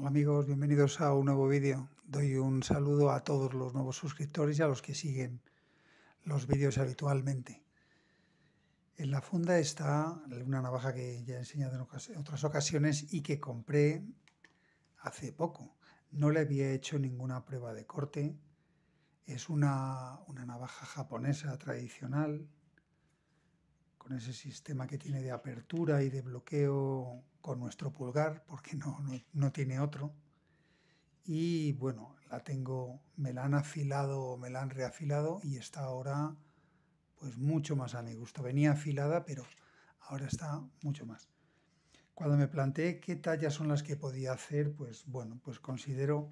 Hola amigos, bienvenidos a un nuevo vídeo. Doy un saludo a todos los nuevos suscriptores y a los que siguen los vídeos habitualmente. En la funda está una navaja que ya he enseñado en otras ocasiones y que compré hace poco. No le había hecho ninguna prueba de corte. Es una, una navaja japonesa tradicional ese sistema que tiene de apertura y de bloqueo con nuestro pulgar, porque no, no tiene otro. Y bueno, la tengo, me la han afilado, me la han reafilado y está ahora pues mucho más a mi gusto. Venía afilada, pero ahora está mucho más. Cuando me planteé qué tallas son las que podía hacer, pues bueno, pues considero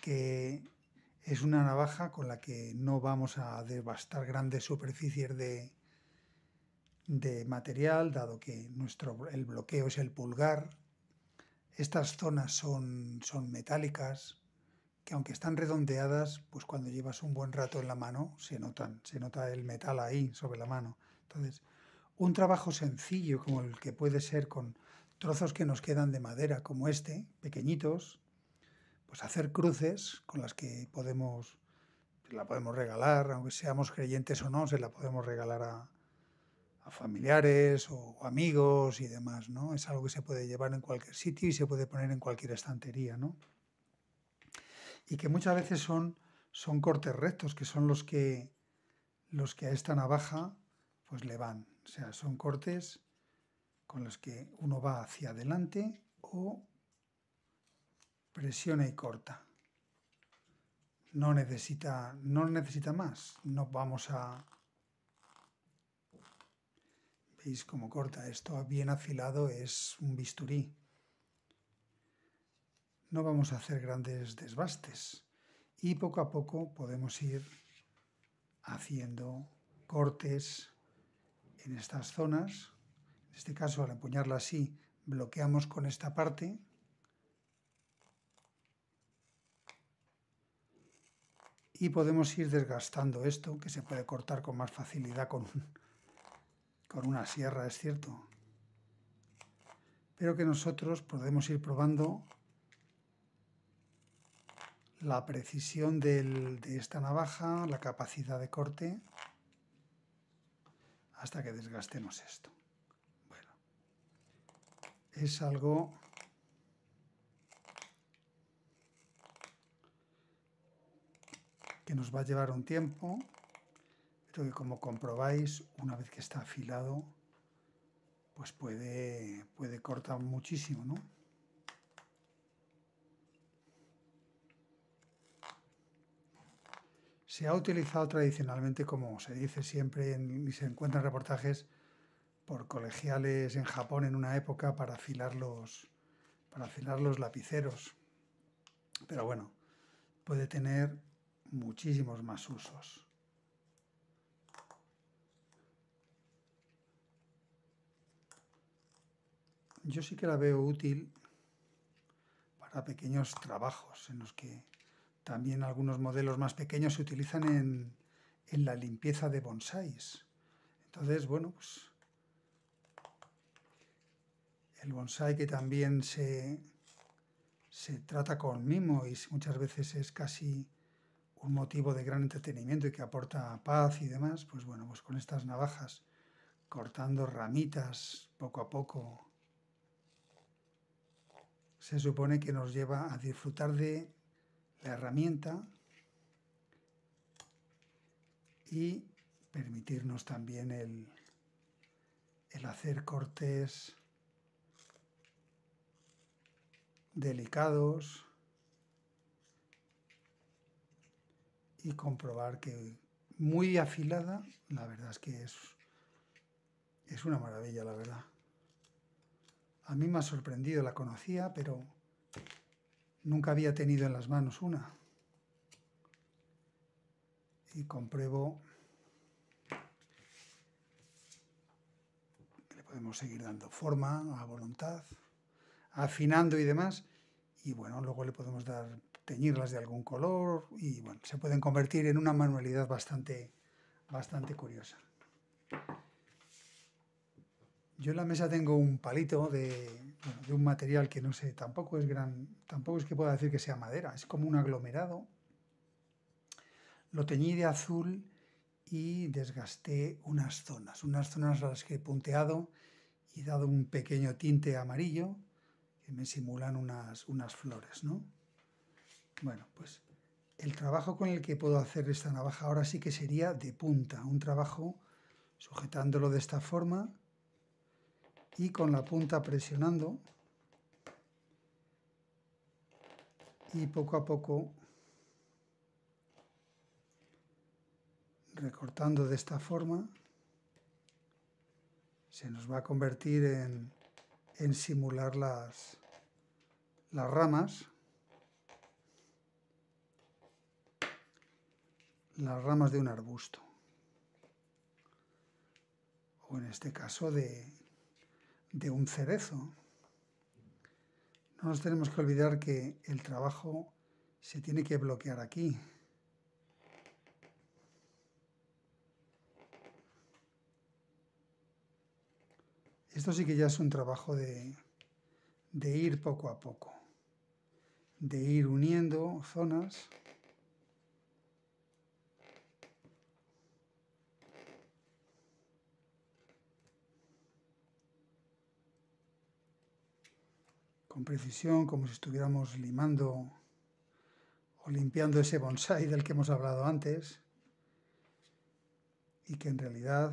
que es una navaja con la que no vamos a devastar grandes superficies de, de material, dado que nuestro, el bloqueo es el pulgar. Estas zonas son, son metálicas, que aunque están redondeadas, pues cuando llevas un buen rato en la mano se notan, se nota el metal ahí sobre la mano. Entonces, un trabajo sencillo como el que puede ser con trozos que nos quedan de madera como este, pequeñitos, pues hacer cruces con las que podemos la podemos regalar, aunque seamos creyentes o no, se la podemos regalar a, a familiares o amigos y demás, ¿no? Es algo que se puede llevar en cualquier sitio y se puede poner en cualquier estantería, ¿no? Y que muchas veces son, son cortes rectos, que son los que, los que a esta navaja pues le van. O sea, son cortes con los que uno va hacia adelante o presiona y corta. No necesita, no necesita más. No vamos a Veis cómo corta. Esto bien afilado es un bisturí. No vamos a hacer grandes desbastes. Y poco a poco podemos ir haciendo cortes en estas zonas. En este caso, al empuñarla así, bloqueamos con esta parte. Y podemos ir desgastando esto, que se puede cortar con más facilidad con, con una sierra, es cierto, pero que nosotros podemos ir probando la precisión de esta navaja, la capacidad de corte, hasta que desgastemos esto. Bueno, es algo que nos va a llevar un tiempo, esto que como comprobáis, una vez que está afilado, pues puede, cortar muchísimo, ¿no? Se ha utilizado tradicionalmente, como se dice siempre en, y se encuentran reportajes por colegiales en Japón en una época para para afilar los lapiceros. Pero bueno, puede tener muchísimos más usos. yo sí que la veo útil para pequeños trabajos en los que también algunos modelos más pequeños se utilizan en, la limpieza de bonsáis. Entonces, bueno, pues el bonsai que también se, se trata con mimo y muchas veces es casi un motivo de gran entretenimiento y que aporta paz y demás, pues bueno, pues con estas navajas cortando ramitas poco a poco se supone que nos lleva a disfrutar de la herramienta y permitirnos también el, el hacer cortes delicados y comprobar que muy afilada, la verdad es que es, es una maravilla, la verdad. A mí me ha sorprendido, la conocía, pero nunca había tenido en las manos una. Y compruebo... Le podemos seguir dando forma a voluntad, afinando y demás. Y bueno, luego le podemos dar teñirlas de algún color y bueno, se pueden convertir en una manualidad bastante, bastante curiosa. Yo en la mesa tengo un palito de, un material que no sé, tampoco es gran, tampoco es que pueda decir que sea madera, es como un aglomerado. Lo teñí de azul y desgasté unas zonas, unas zonas a las que he punteado y dado un pequeño tinte amarillo que me simulan unas, unas flores, ¿no? Bueno, pues el trabajo con el que puedo hacer esta navaja ahora sí que sería de punta, un trabajo sujetándolo de esta forma y con la punta presionando y poco a poco recortando de esta forma se nos va a convertir en, en simular las, las ramas las ramas de un arbusto o en este caso de, de un cerezo. No nos tenemos que olvidar que el trabajo se tiene que bloquear aquí. Esto sí que ya es un trabajo de, de ir poco a poco, de ir uniendo zonas. con precisión, como si estuviéramos limando o limpiando ese bonsai del que hemos hablado antes, y que en realidad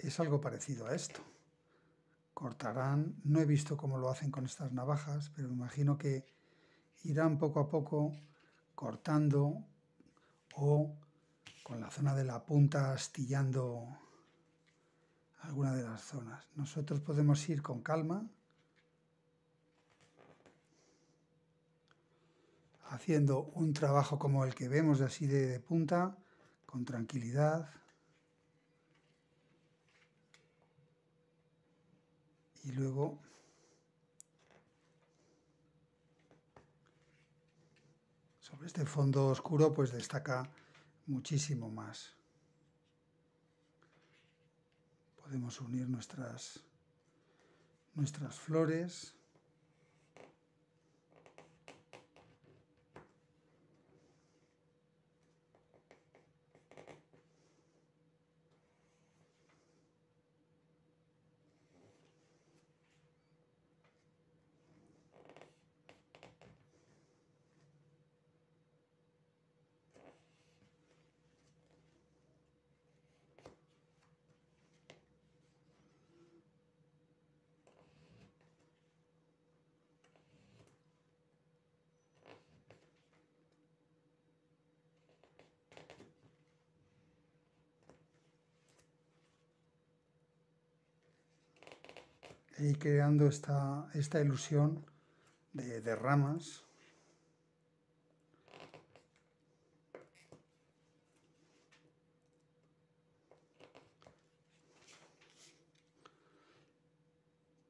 es algo parecido a esto. Cortarán, no he visto cómo lo hacen con estas navajas, pero me imagino que irán poco a poco cortando o con la zona de la punta astillando alguna de las zonas. Nosotros podemos ir con calma, haciendo un trabajo como el que vemos así de, de punta, con tranquilidad. Y luego sobre este fondo oscuro pues destaca muchísimo más. Podemos unir nuestras, nuestras flores y creando esta, ilusión de, ramas.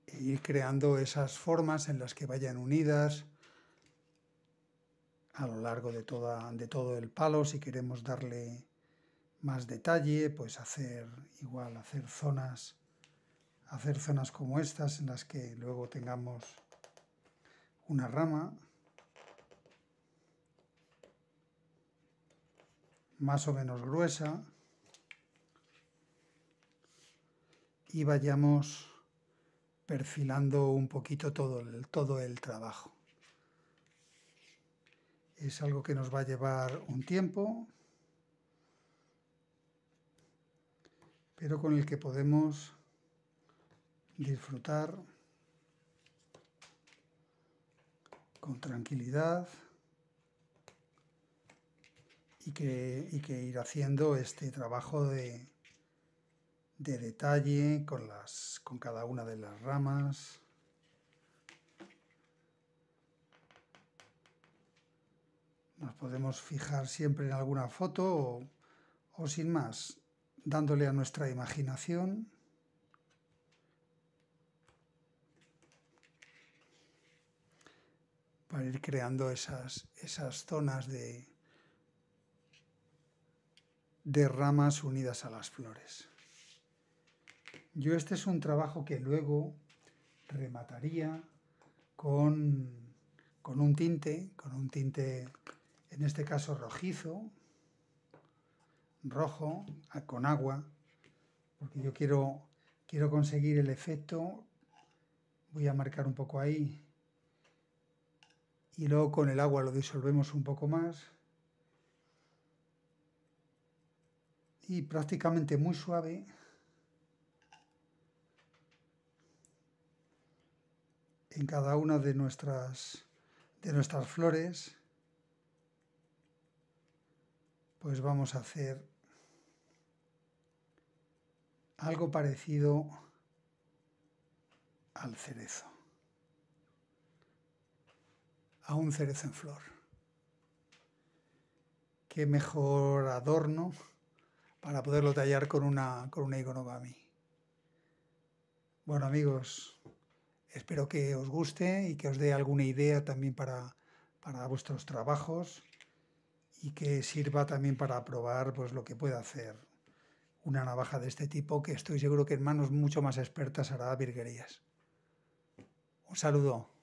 y ir creando esas formas en las que vayan unidas a lo largo de, de todo el palo, si queremos darle más detalle, pues hacer igual, hacer zonas hacer zonas como estas en las que luego tengamos una rama más o menos gruesa y vayamos perfilando un poquito todo el, todo el trabajo. Es algo que nos va a llevar un tiempo, pero con el que podemos disfrutar con tranquilidad y que, ir haciendo este trabajo de, detalle con, las, con cada una de las ramas. Nos podemos fijar siempre en alguna foto o, o sin más, dándole a nuestra imaginación. para ir creando esas, esas zonas de, de ramas unidas a las flores. Yo este es un trabajo que luego remataría con, un tinte, con un tinte en este caso rojizo, rojo, con agua, porque yo quiero, quiero conseguir el efecto, voy a marcar un poco ahí, y luego con el agua lo disolvemos un poco más. Y prácticamente muy suave. En cada una de nuestras, de nuestras flores, pues vamos a hacer algo parecido al cerezo a un cerezo en flor. Qué mejor adorno para poderlo tallar con una, con una iconogami. Bueno amigos, espero que os guste y que os dé alguna idea también para, para vuestros trabajos y que sirva también para probar pues, lo que pueda hacer una navaja de este tipo, que estoy seguro que en manos mucho más expertas hará virguerías. Un saludo.